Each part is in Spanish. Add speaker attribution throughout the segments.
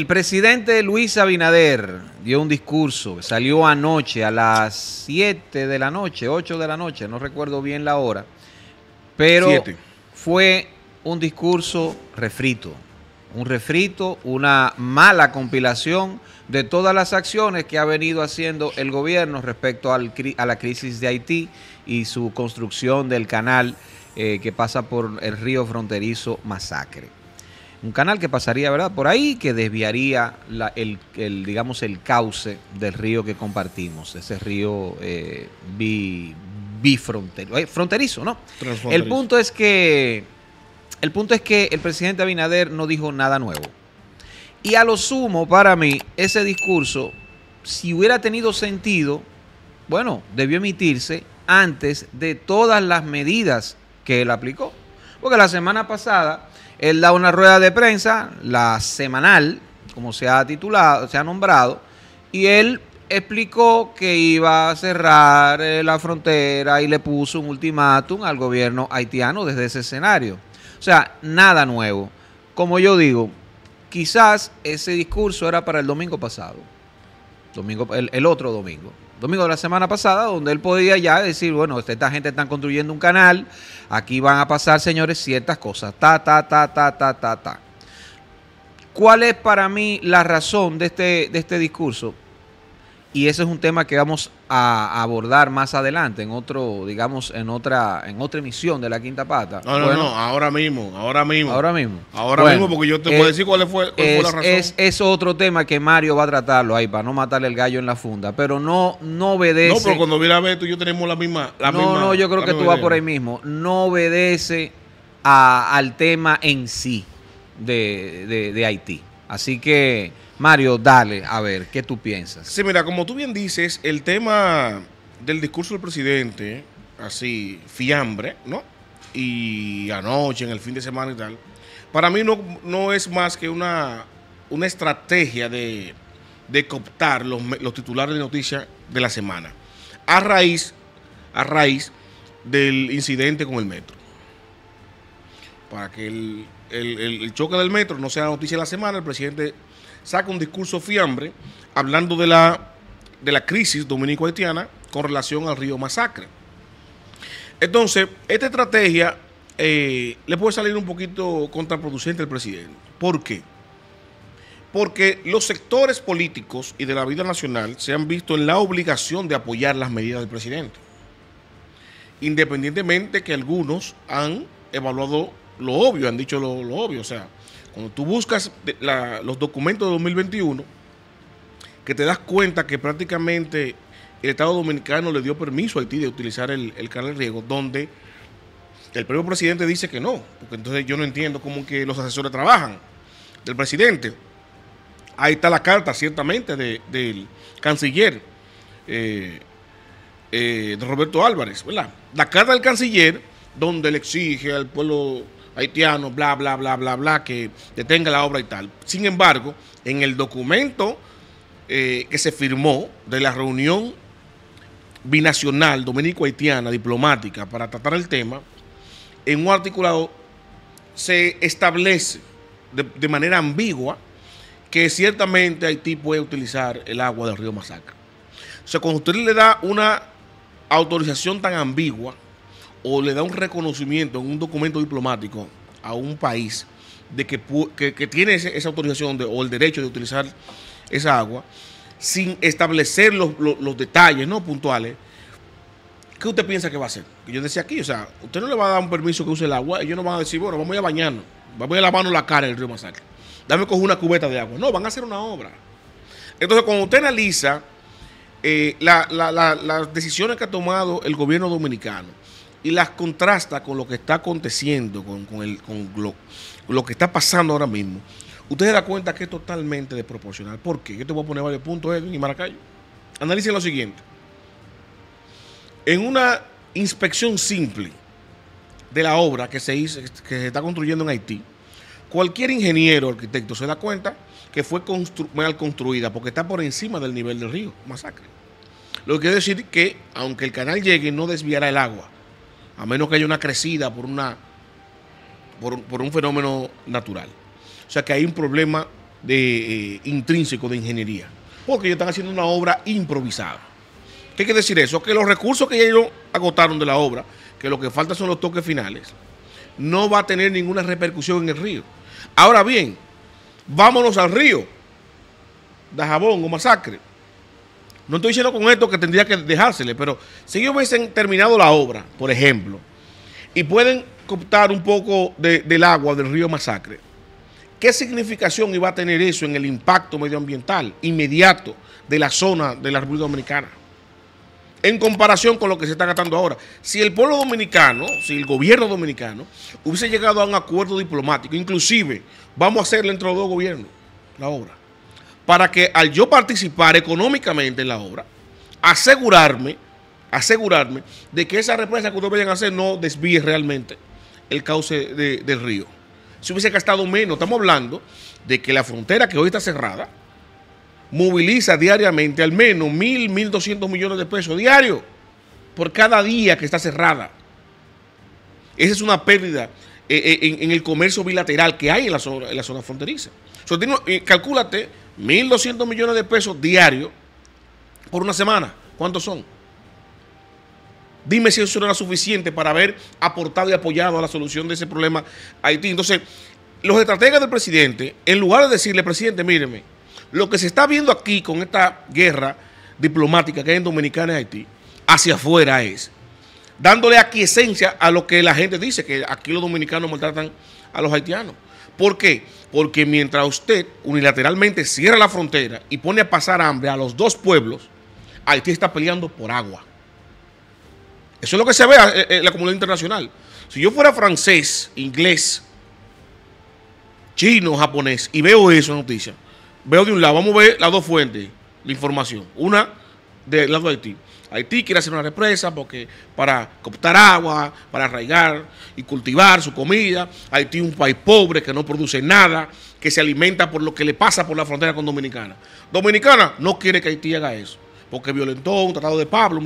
Speaker 1: el presidente Luis Abinader dio un discurso, salió anoche a las 7 de la noche, 8 de la noche, no recuerdo bien la hora, pero fue un discurso refrito, un refrito, una mala compilación de todas las acciones que ha venido haciendo el gobierno respecto al, a la crisis de Haití y su construcción del canal eh, que pasa por el río fronterizo Masacre un canal que pasaría, ¿verdad? Por ahí que desviaría el, digamos, el cauce del río que compartimos, ese río eh, bifronterizo, eh, fronterizo, ¿no? El punto es que el punto es que el presidente Abinader no dijo nada nuevo. Y a lo sumo, para mí, ese discurso, si hubiera tenido sentido, bueno, debió emitirse antes de todas las medidas que él aplicó. Porque la semana pasada él da una rueda de prensa, la semanal, como se ha titulado, se ha nombrado, y él explicó que iba a cerrar eh, la frontera y le puso un ultimátum al gobierno haitiano desde ese escenario. O sea, nada nuevo. Como yo digo, quizás ese discurso era para el domingo pasado, domingo, el otro domingo domingo de la semana pasada, donde él podía ya decir, bueno, esta gente está construyendo un canal, aquí van a pasar, señores, ciertas cosas, ta, ta, ta, ta, ta, ta, ta. ¿Cuál es para mí la razón de este, de este discurso? Y ese es un tema que vamos a abordar más adelante, en otro, digamos, en otra, en otra emisión de la Quinta Pata. No, no, no, ahora mismo, ahora mismo. Ahora mismo. Ahora mismo, porque yo te puedo eh, decir cuál, fue, la razón. Es, es otro tema que Mario va a tratarlo ahí, para no matarle el gallo en la funda, pero no, no obedece. No, pero cuando
Speaker 2: viera a Beto, yo tenemos la misma. no, no, yo creo que tú vas por ahí
Speaker 1: mismo. No obedece al tema en sí de Haití. Así que, Mario, dale, a
Speaker 2: ver, ¿qué tú piensas? Sí, mira, como tú bien dices, el tema del discurso del presidente, así, fiambre, ¿no? Y anoche, en el fin de semana y tal, para mí no, es más que una, estrategia de, de cooptar los, los titulares de noticias de la semana. A raíz, a raíz del incidente con el metro. Para que el el, choque del metro no sea noticia de la semana, el presidente saca un discurso fiambre hablando de la, de la crisis dominico-haitiana con relación al río Masacre. Entonces, esta estrategia eh, le puede salir un poquito contraproducente al presidente. ¿Por qué? Porque los sectores políticos y de la vida nacional se han visto en la obligación de apoyar las medidas del presidente. Independientemente que algunos han evaluado lo obvio, han dicho lo, obvio. O sea, cuando tú buscas los documentos de 2021, que te das cuenta que prácticamente el Estado Dominicano le dio permiso a Haití de utilizar el, canal canal riego, donde el primer presidente dice que no, porque entonces yo no entiendo cómo que los asesores trabajan del presidente. Ahí está la carta, ciertamente, del canciller eh, eh, de Roberto Álvarez, ¿verdad? La carta del canciller donde le exige al pueblo haitiano bla, bla, bla, bla, bla, que detenga la obra y tal. Sin embargo, en el documento eh, que se firmó de la reunión binacional dominico-haitiana diplomática para tratar el tema, en un articulado se establece de, manera ambigua que ciertamente Haití puede utilizar el agua del río Masacre. O sea, cuando usted le da una autorización tan ambigua, o le da un reconocimiento en un documento diplomático a un país de que, tiene esa autorización o el derecho de utilizar esa agua, sin establecer los, detalles no puntuales, ¿qué usted piensa que va a hacer? Yo decía aquí, o sea, usted no le va a dar un permiso que use el agua, ellos no van a decir, bueno, vamos a ir a bañarnos, vamos a ir a lavarnos la cara en el río Masacre, dame con una cubeta de agua. No, van a hacer una obra. Entonces, cuando usted analiza eh, las decisiones que ha tomado el gobierno dominicano, y las contrasta con lo que está aconteciendo, con, con, el, con lo, que está pasando ahora mismo, usted se da cuenta que es totalmente desproporcional. ¿Por qué? Yo te voy a poner varios puntos, Edwin y Maracayo. Analicen lo siguiente. En una inspección simple de la obra que se, hizo, que se está construyendo en Haití, cualquier ingeniero o arquitecto se da cuenta que fue mal construida porque está por encima del nivel del río. Masacre. Lo que quiere decir que, aunque el canal llegue, no desviará el agua a menos que haya una crecida por, una, por, un fenómeno natural. O sea que hay un problema de, eh, intrínseco de ingeniería, porque ellos están haciendo una obra improvisada. ¿Qué quiere decir eso? Que los recursos que ellos agotaron de la obra, que lo que falta son los toques finales, no va a tener ninguna repercusión en el río. Ahora bien, vámonos al río, Jabón o Masacre. No estoy diciendo con esto que tendría que dejársele, pero si ellos hubiesen terminado la obra, por ejemplo, y pueden cooptar un poco del agua del río Masacre, ¿qué significación iba a tener eso en el impacto medioambiental inmediato de la zona de la República Dominicana? En comparación con lo que se está gastando ahora. Si el pueblo dominicano, si el gobierno dominicano hubiese llegado a un acuerdo diplomático, inclusive vamos a hacerlo entre los dos gobiernos la obra para que al yo participar económicamente en la obra, asegurarme, asegurarme de que esa represa que ustedes vayan a hacer no desvíe realmente el cauce del río. Si hubiese gastado menos, estamos hablando de que la frontera que hoy está cerrada moviliza diariamente al menos mil, mil doscientos millones de pesos diarios por cada día que está cerrada. Esa es una pérdida eh, eh, en, el comercio bilateral que hay en la zona, fronteriza. Eh, Calculate. 1.200 millones de pesos diarios por una semana. ¿Cuántos son? Dime si eso no era suficiente para haber aportado y apoyado a la solución de ese problema Haití. Entonces, los estrategas del presidente, en lugar de decirle, presidente, míreme, lo que se está viendo aquí con esta guerra diplomática que hay en Dominicana y Haití, hacia afuera es dándole aquiescencia a lo que la gente dice, que aquí los dominicanos maltratan a los haitianos. ¿Por qué? Porque mientras usted unilateralmente cierra la frontera y pone a pasar hambre a los dos pueblos, Haití está peleando por agua. Eso es lo que se ve eh, eh, en la comunidad internacional. Si yo fuera francés, inglés, chino, japonés, y veo eso en veo de un lado, vamos a ver las dos fuentes de información. Una del lado de Haití. Haití quiere hacer una represa porque para captar agua, para arraigar y cultivar su comida. Haití es un país pobre que no produce nada, que se alimenta por lo que le pasa por la frontera con Dominicana. Dominicana no quiere que Haití haga eso porque violentó un tratado de Pablo.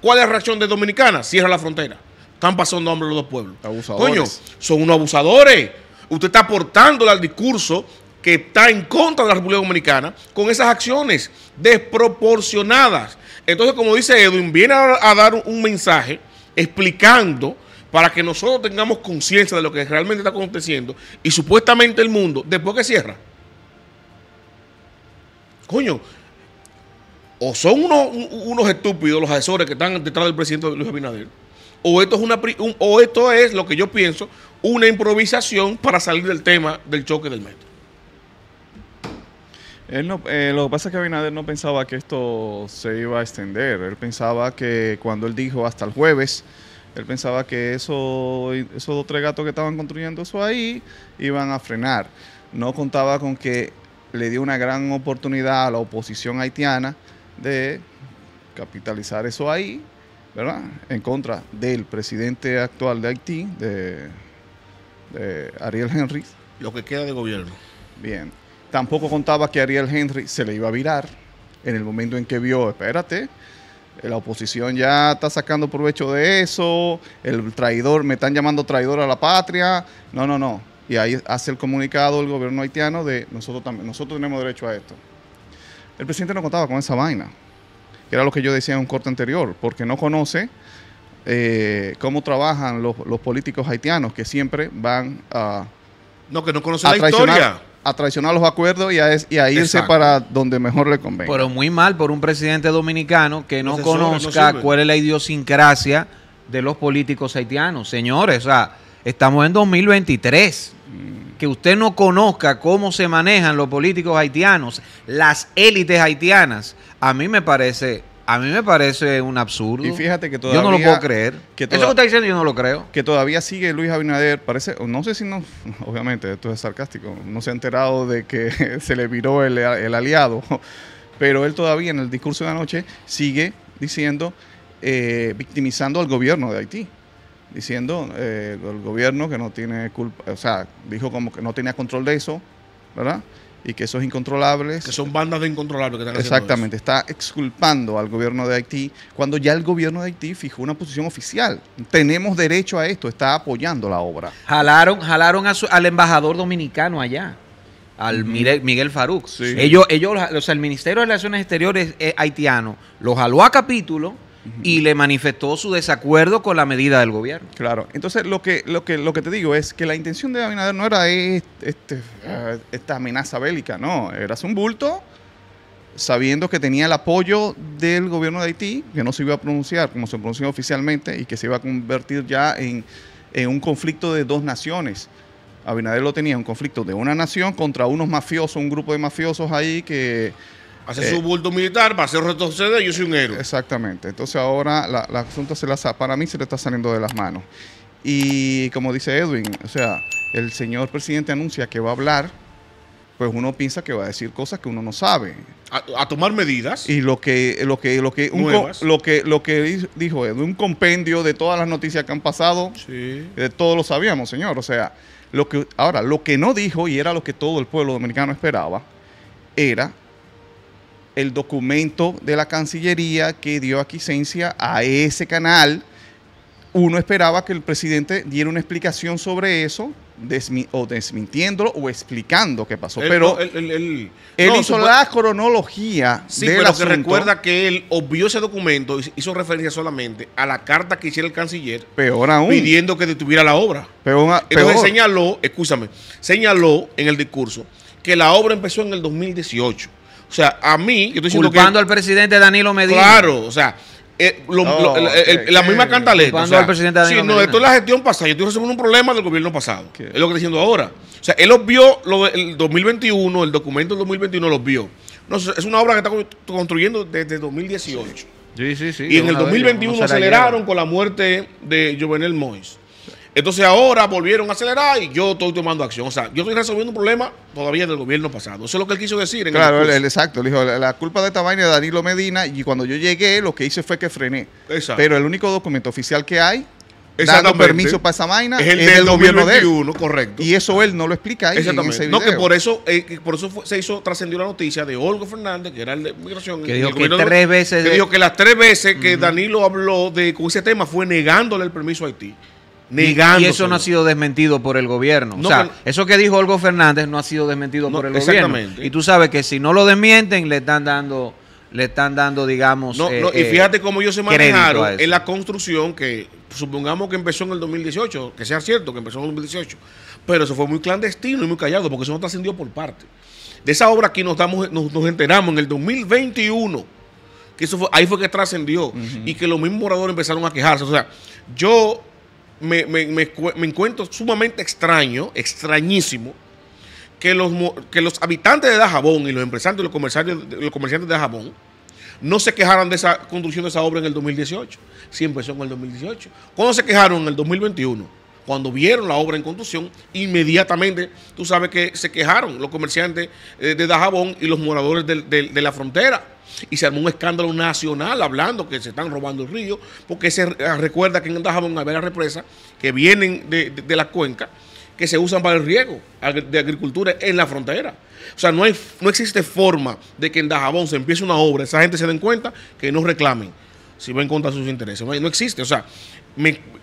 Speaker 2: ¿Cuál es la reacción de Dominicana? Cierra la frontera. Están pasando hambre los dos pueblos. Abusadores. Coño, son unos abusadores. Usted está aportándole al discurso que está en contra de la República Dominicana con esas acciones desproporcionadas. Entonces, como dice Edwin, viene a, dar un, mensaje explicando para que nosotros tengamos conciencia de lo que realmente está aconteciendo y supuestamente el mundo, después que cierra. Coño, o son unos, estúpidos los asesores que están detrás del presidente Luis Abinader, o esto, es una, o esto es lo que yo pienso, una improvisación para salir del tema del choque del metro
Speaker 3: no, eh, lo que pasa es que Abinader no pensaba que esto se iba a extender. Él pensaba que cuando él dijo hasta el jueves, él pensaba que eso, esos dos tres gatos que estaban construyendo eso ahí iban a frenar. No contaba con que le dio una gran oportunidad a la oposición haitiana de capitalizar eso ahí, ¿verdad? En contra del presidente actual de Haití, de, Ariel Henry. Lo que queda de gobierno. Bien. Tampoco contaba que Ariel Henry se le iba a virar en el momento en que vio, espérate, la oposición ya está sacando provecho de eso, el traidor, me están llamando traidor a la patria. No, no, no. Y ahí hace el comunicado el gobierno haitiano de nosotros también, nosotros tenemos derecho a esto. El presidente no contaba con esa vaina, que era lo que yo decía en un corte anterior, porque no conoce eh, cómo trabajan los, los, políticos haitianos que siempre van a... No, que no conoce la historia a traicionar los acuerdos y a, irse para donde mejor le convenga. Pero
Speaker 1: muy mal por un presidente dominicano que no, conozca cuál es la idiosincrasia de los políticos haitianos. Señores, o estamos en 2023. Mm. Que usted no conozca cómo se manejan los políticos haitianos, las élites haitianas, a mí me parece a mí me parece un absurdo. Y fíjate que todavía. Yo no lo puedo creer.
Speaker 3: Eso que está diciendo yo no lo creo. Que todavía sigue Luis Abinader. Parece. No sé si no. Obviamente, esto es sarcástico. No se ha enterado de que se le viró el, el aliado. Pero él todavía en el discurso de anoche sigue diciendo. Eh, victimizando al gobierno de Haití diciendo eh, el gobierno que no tiene culpa, o sea, dijo como que no tenía control de eso, ¿verdad? y que esos incontrolables... Que son bandas de incontrolables que están Exactamente, está exculpando al gobierno de Haití cuando ya el gobierno de Haití fijó una posición oficial. Tenemos derecho a esto, está apoyando la obra.
Speaker 1: Jalaron, jalaron al embajador dominicano allá al Miguel, Miguel Ellos, ellos, o el Ministerio de Relaciones Exteriores eh, haitiano lo jaló a capítulo y le manifestó su desacuerdo
Speaker 3: con la medida del gobierno. Claro. Entonces, lo que, lo que, lo que te digo es que la intención de Abinader no era este, ah, esta amenaza bélica, no. Era un bulto sabiendo que tenía el apoyo del gobierno de Haití, que no se iba a pronunciar como se pronunció oficialmente y que se iba a convertir ya en, en un conflicto de dos naciones. Abinader lo tenía, un conflicto de una nación contra unos mafiosos, un grupo de mafiosos ahí que Hace eh, su bulto militar, va a hacer retroceder, yo soy un héroe. Exactamente. Entonces ahora la, asunto se la, para mí se le está saliendo de las manos. Y como dice Edwin, o sea, el señor presidente anuncia que va a hablar, pues uno piensa que va a decir cosas que uno no sabe.
Speaker 2: A, tomar medidas. Y lo que, lo que, lo que,
Speaker 3: lo que, lo que dijo Edwin, un compendio de todas las noticias que han pasado, sí. de todos lo sabíamos, señor. O sea, lo que, ahora, lo que no dijo, y era lo que todo el pueblo dominicano esperaba, era el documento de la Cancillería que dio aquiescencia a ese canal. Uno esperaba que el presidente diera una explicación sobre eso, o desmintiéndolo o explicando qué pasó. pero
Speaker 2: él, hizo la
Speaker 3: cronología.
Speaker 2: Sí, del pero se recuerda que él obvió ese documento y hizo referencia solamente a la carta que hiciera el canciller. Pidiendo que detuviera la obra. Pero él señaló, escúchame, señaló en el discurso que la obra empezó en el 2018 o sea, a mí, estoy Culpando al
Speaker 1: presidente Danilo Medina. Claro, o sea,
Speaker 2: eh, lo, oh, la misma cantaleta. O sea, al presidente Danilo sí, no, esto es la gestión pasada. Yo estoy resolviendo un problema del gobierno pasado. Es lo que estoy diciendo ahora. O sea, él vio lo del 2021, el documento del 2021 los vio. No, es una obra que está construyendo desde 2018. Sí, sí, sí. Y en el 2021 aceleraron con la muerte de Jovenel Mois. Entonces ahora volvieron a acelerar y yo estoy tomando acción. O sea, yo estoy resolviendo un problema todavía del gobierno pasado. Eso es lo que él quiso decir. claro,
Speaker 3: exacto. Le dijo, la, culpa de esta vaina es de Danilo Medina y cuando yo llegué lo que hice fue que frené. Exacto. Pero el único documento oficial que hay
Speaker 2: dando permiso para esa vaina es el, del gobierno de él.
Speaker 3: correcto. Y eso él no lo explica Exactamente. no, que por
Speaker 2: eso, eh, por eso se hizo, trascendió la noticia de Olgo Fernández, que era el de migración. Que dijo que tres veces. las tres veces que Danilo habló de con ese tema fue negándole el permiso a Haití. Y, eso no ha
Speaker 1: sido desmentido por el gobierno. o sea, eso que dijo Olgo Fernández no ha sido desmentido por el exactamente. Y tú sabes que si no lo desmienten, le están dando, le están dando, digamos. No, eh, y eh, fíjate cómo ellos se manejaron en
Speaker 2: la construcción que supongamos que empezó en el 2018, que sea cierto que empezó en el 2018, pero eso fue muy clandestino y muy callado, porque eso no trascendió por parte. De esa obra aquí nos, damos, nos, enteramos en el 2021 que eso fue, ahí fue que trascendió y que los mismos moradores empezaron a quejarse. O sea, yo me, me, encuentro sumamente extraño, extrañísimo, que los, que los habitantes de Dajabón y los empresarios y los comerciantes, los comerciantes de Dajabón no se quejaran de esa construcción de esa obra en el 2018. Sí empezó en el 2018. cuando se quejaron? En el 2021. Cuando vieron la obra en construcción, inmediatamente tú sabes que se quejaron los comerciantes eh, de Dajabón y los moradores de la frontera y se armó un escándalo nacional hablando que se están robando el río, porque se ah, recuerda que en Dajabón hay varias represas que vienen de, de, cuencas la cuenca que se usan para el riego de agricultura en la frontera. O sea, no, hay, no existe forma de que en Dajabón se empiece una obra, esa gente se den cuenta que no reclamen si va en contra sus intereses. No, existe. O sea,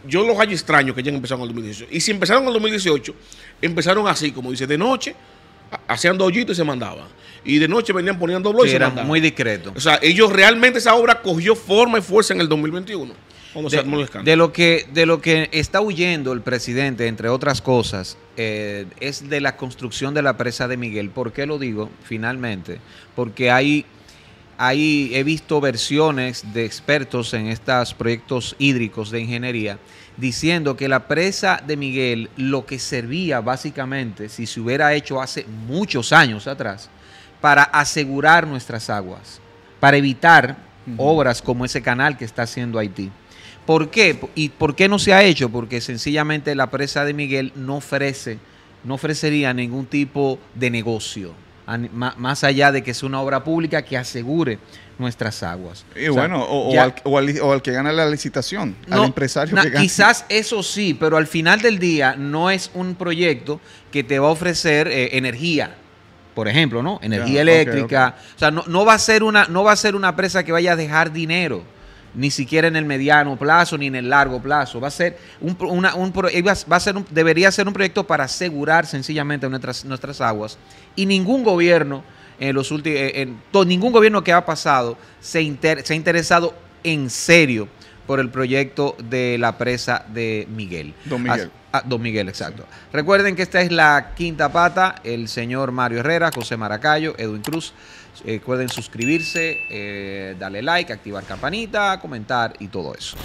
Speaker 2: yo los hallo extraño que ya empezaron en el 2018. Y si empezaron en el 2018, empezaron así, como dice, de noche, hacían dos y se mandaban. Y de noche venían poniendo bloques y eran muy discreto. O sea, ellos realmente esa obra cogió forma y fuerza en el 2021. de,
Speaker 1: lo que de lo que está huyendo el presidente, entre otras cosas,
Speaker 2: eh, es
Speaker 1: de la construcción de la presa de Miguel. ¿Por qué lo digo? Finalmente, porque hay Ahí he visto versiones de expertos en estos proyectos hídricos de ingeniería diciendo que la presa de Miguel lo que servía básicamente, si se hubiera hecho hace muchos años atrás, para asegurar nuestras aguas, para evitar obras como ese canal que está haciendo Haití. ¿Por qué? ¿Y por qué no se ha hecho? Porque sencillamente la presa de Miguel no ofrece, no ofrecería ningún tipo de negocio más allá de que es una obra pública que asegure
Speaker 3: nuestras aguas. Y o bueno, o, al, que gana la licitación, al empresario que gana. Quizás
Speaker 1: eso sí, pero al final del día no es un proyecto que te va a ofrecer eh, energía. Por ejemplo, ¿no? Energía eléctrica. O sea, no, no, va a ser una, no va a ser una presa que vaya a dejar dinero ni siquiera en el mediano plazo ni en el largo plazo. Va a ser un, va a ser debería ser un proyecto para asegurar sencillamente nuestras, aguas. Y ningún gobierno en los últimos, eh, ningún gobierno que ha pasado se, se ha interesado en serio por el proyecto de la presa de Miguel. Don Miguel. Ah, Don Miguel, exacto. Recuerden que esta es la quinta pata, el señor Mario Herrera, José Maracayo, Edwin Cruz. Eh, pueden suscribirse, eh, darle like, activar campanita, comentar y todo eso.